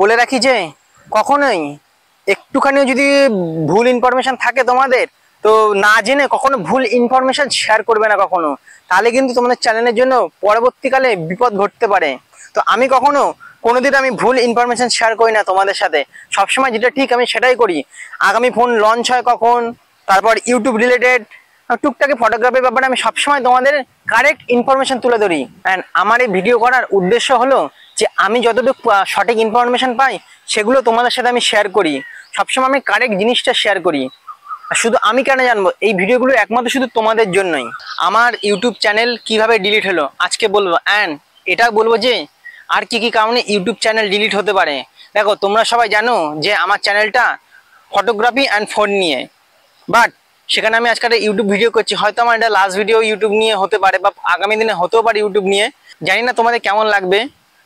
বলে রাখি যে কখনোই একটুখানিও যদি ভুল ইনফরমেশান থাকে তোমাদের তো না জেনে কখনো ভুল ইনফরমেশান শেয়ার করবে না কখনো তাহলে কিন্তু তোমাদের চ্যানেলের জন্য পরবর্তীকালে বিপদ ঘটতে পারে তো আমি কখনো কোনোদিন আমি ভুল ইনফরমেশান শেয়ার করি না তোমাদের সাথে সবসময় যেটা ঠিক আমি সেটাই করি আগামী ফোন লঞ্চ হয় কখন তারপর ইউটিউব রিলেটেড টুকটাকে ফটোগ্রাফির ব্যাপারে আমি সবসময় তোমাদের কারেক্ট ইনফরমেশান তুলে ধরি অ্যান্ড আমার এই ভিডিও করার উদ্দেশ্য হলো যে আমি যতটুকু সঠিক ইনফরমেশান পাই সেগুলো তোমাদের সাথে আমি শেয়ার করি সবসময় আমি কারেক্ট জিনিসটা শেয়ার করি শুধু আমি কেন জানবো এই ভিডিওগুলো একমাত্র শুধু তোমাদের জন্যই আমার ইউটিউব চ্যানেল কিভাবে ডিলিট হলো আজকে বলবো অ্যান্ড এটা বলবো যে আর কি কি কারণে ইউটিউব চ্যানেল ডিলিট হতে পারে দেখো তোমরা সবাই জানো যে আমার চ্যানেলটা ফটোগ্রাফি অ্যান্ড ফোন নিয়ে বাট সেখানে আমি আজকাল ইউটিউব ভিডিও করছি হয়তো আমার এটা লাস্ট ভিডিও ইউটিউব নিয়ে হতে পারে বা আগামী দিনে হতেও পারে ইউটিউব নিয়ে জানি না তোমাদের কেমন লাগবে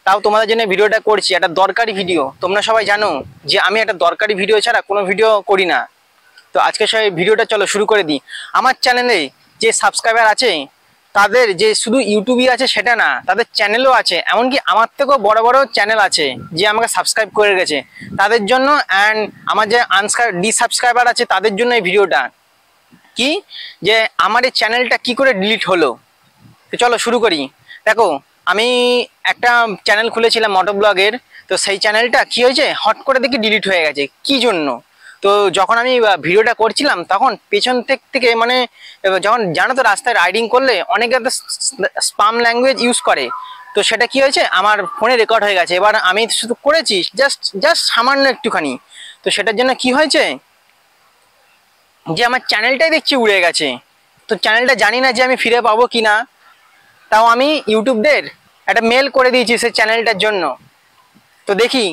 তাও তোমাদের জন্য ভিডিওটা করছি একটা দরকারি ভিডিও তোমরা সবাই জানো যে আমি একটা দরকারি ভিডিও ছাড়া কোনো ভিডিও করি না তো আজকে সবাই ভিডিওটা চলো শুরু করে দিই আমার চ্যানেলে যে সাবস্ক্রাইবার আছে তাদের যে শুধু ইউটিউবই আছে সেটা না তাদের চ্যানেলও আছে এমনকি আমার থেকেও বড় বড় চ্যানেল আছে যে আমাকে সাবস্ক্রাইব করে গেছে তাদের জন্য অ্যান্ড আমার যে আনসার ডিসাবস্ক্রাইবার আছে তাদের জন্য এই ভিডিওটা কি যে আমার এই চ্যানেলটা কি করে ডিলিট হলো চলো শুরু করি দেখো আমি একটা চ্যানেল খুলেছিলাম মোটো ব্লগের তো সেই চ্যানেলটা কি হয়েছে হট করে দেখি ডিলিট হয়ে গেছে কি জন্য তো যখন আমি ভিডিওটা করছিলাম তখন পেছন থেকে মানে যখন জানো তো রাস্তায় রাইডিং করলে অনেকে তো স্পাম ল্যাঙ্গুয়েজ ইউজ করে তো সেটা কি হয়েছে আমার ফোনে রেকর্ড হয়ে গেছে এবার আমি শুধু করেছি জাস্ট জাস্ট সামান্য একটুখানি তো সেটার জন্য কি হয়েছে যে আমার চ্যানেলটাই দেখছি উড়ে গেছে তো চ্যানেলটা জানি না যে আমি ফিরে পাবো কি না তাও আমি ইউটিউবদের একটা মেল করে দিয়েছি সে চ্যানেলটার জন্য তো দেখি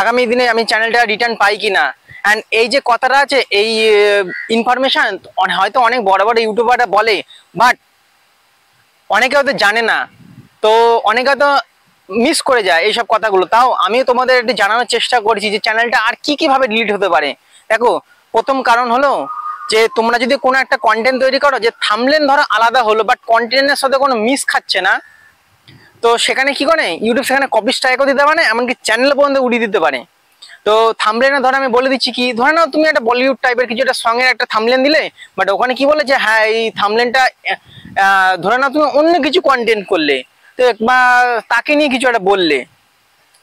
আগামী দিনে আমি চ্যানেলটা রিটার্ন পাই কি না অ্যান্ড এই যে কথাটা আছে এই ইনফরমেশান হয়তো অনেক বড় বড় ইউটিউবাররা বলে বাট অনেকে হয়তো জানে না তো অনেকে হয়তো মিস করে যায় এইসব কথাগুলো তাও আমিও তোমাদের একটু জানানোর চেষ্টা করছি যে চ্যানেলটা আর কী কীভাবে ডিলিট হতে পারে দেখো প্রথম কারণ হলো যে তোমরা যদি কোনো একটা কন্টেন্ট তৈরি করো যে থামলেন ধরো আলাদা হলো বাট কন্টেন্টের সাথে কোনো মিস খাচ্ছে না তো সেখানে কি করে ইউটিউব সেখানে কপি স্ট্রাইকও দিতে পারে এমনকি চ্যানেল পর্যন্ত উড়িয়ে দিতে পারে তো থামলেনে ধরো আমি বলে দিচ্ছি কি ধরে নাও তুমি একটা বলিউড টাইপের কিছু একটা সঙ্গের একটা থামলেন দিলে বাট ওখানে কি বলে যে হ্যাঁ এই থামলেনটা ধরে নাও তুমি অন্য কিছু কন্টেন্ট করলে তো বা তাকে নিয়ে কিছু একটা বললে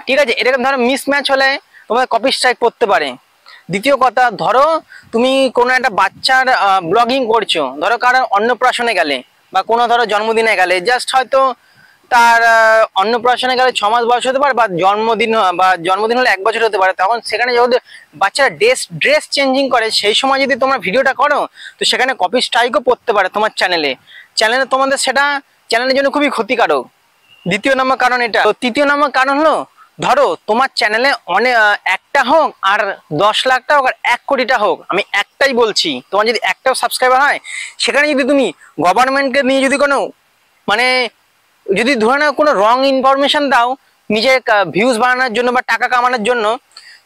ঠিক আছে এরকম ধরো মিসম্যাচ হলে তোমার কপি স্ট্রাইক করতে পারে দ্বিতীয় কথা ধরো তুমি কোনো একটা বাচ্চার ব্লগিং করছো ধরো কারো অন্নপ্রাশনে গেলে বা কোনো ধরো জন্মদিনে গেলে জাস্ট হয়তো তার অন্নপ্রাশনে গেলে ছ মাস বয়স হতে পারে বা জন্মদিন বা জন্মদিন হলে এক বছর হতে পারে তখন সেখানে যেহেতু বাচ্চারা ড্রেস ড্রেস চেঞ্জিং করে সেই সময় যদি তোমরা ভিডিওটা করো তো সেখানে কপি স্ট্রাইকও পড়তে পারে তোমার চ্যানেলে চ্যানেলে তোমাদের সেটা চ্যানেলের জন্য খুবই ক্ষতিকারক দ্বিতীয় নম্বর কারণ এটা তো তৃতীয় নম্বর কারণ হলো ধরো তোমার চ্যানেলে অনেক একটা হোক আর দশ লাখটা হোক আর এক কোটিটা হোক আমি একটাই বলছি তোমার যদি একটাও সাবস্ক্রাইবার হয় সেখানে যদি তুমি গভর্নমেন্টকে নিয়ে যদি কোনো মানে যদি ধরে নাও কোনো রং ইনফরমেশান দাও নিজের ভিউজ বাড়ানোর জন্য বা টাকা কামানোর জন্য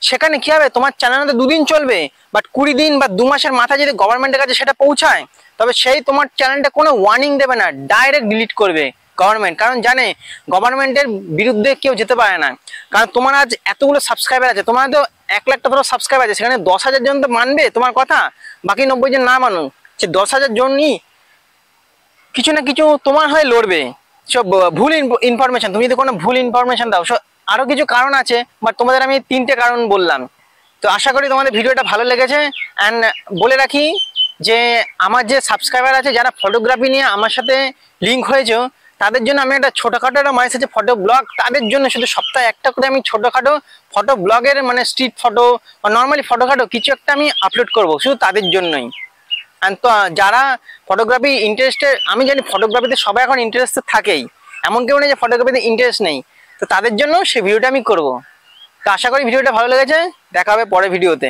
সেখানে কী হবে তোমার তো দুদিন চলবে বাট কুড়ি দিন বা দু মাসের মাথায় যদি গভর্নমেন্টের কাছে সেটা পৌঁছায় তবে সেই তোমার চ্যানেলটা কোনো ওয়ার্নিং দেবে না ডাইরেক্ট ডিলিট করবে গভর্নমেন্ট কারণ জানে গভর্নমেন্টের বিরুদ্ধে কেউ যেতে পারে না কারণ তোমার আজ এতগুলো সাবস্ক্রাইবার আছে তোমার তো এক লাখটা ধরো সাবস্ক্রাইবার আছে সেখানে দশ হাজার জন তো মানবে তোমার কথা বাকি নব্বই জন না মানুন সে দশ হাজার জনই কিছু না কিছু তোমার হয়ে লড়বে সব ভুল ইনফরমেশন তুমি যদি কোনো ভুল ইনফরমেশন দাও সব আরও কিছু কারণ আছে বাট তোমাদের আমি তিনটে কারণ বললাম তো আশা করি তোমাদের ভিডিওটা ভালো লেগেছে অ্যান্ড বলে রাখি যে আমার যে সাবস্ক্রাইবার আছে যারা ফটোগ্রাফি নিয়ে আমার সাথে লিঙ্ক হয়েছে তাদের জন্য আমি একটা ছোটোখাটো একটা মানুষ আছে ফটো ব্লগ তাদের জন্য শুধু সপ্তাহে একটা করে আমি ছোটোখাটো ফটো ব্লগের মানে স্ট্রিট ফটো বা নর্মালি ফটোখাটো কিছু একটা আমি আপলোড করব শুধু তাদের জন্যই তো যারা ফটোগ্রাফি ইন্টারেস্টে আমি জানি ফটোগ্রাফিতে সবাই এখন ইন্টারেস্টে থাকেই এমন কেউ নেই যে ফটোগ্রাফিতে ইন্টারেস্ট নেই তো তাদের জন্য সেই ভিডিওটা আমি করব তো আশা করি ভিডিওটা ভালো লেগেছে দেখা হবে পরে ভিডিওতে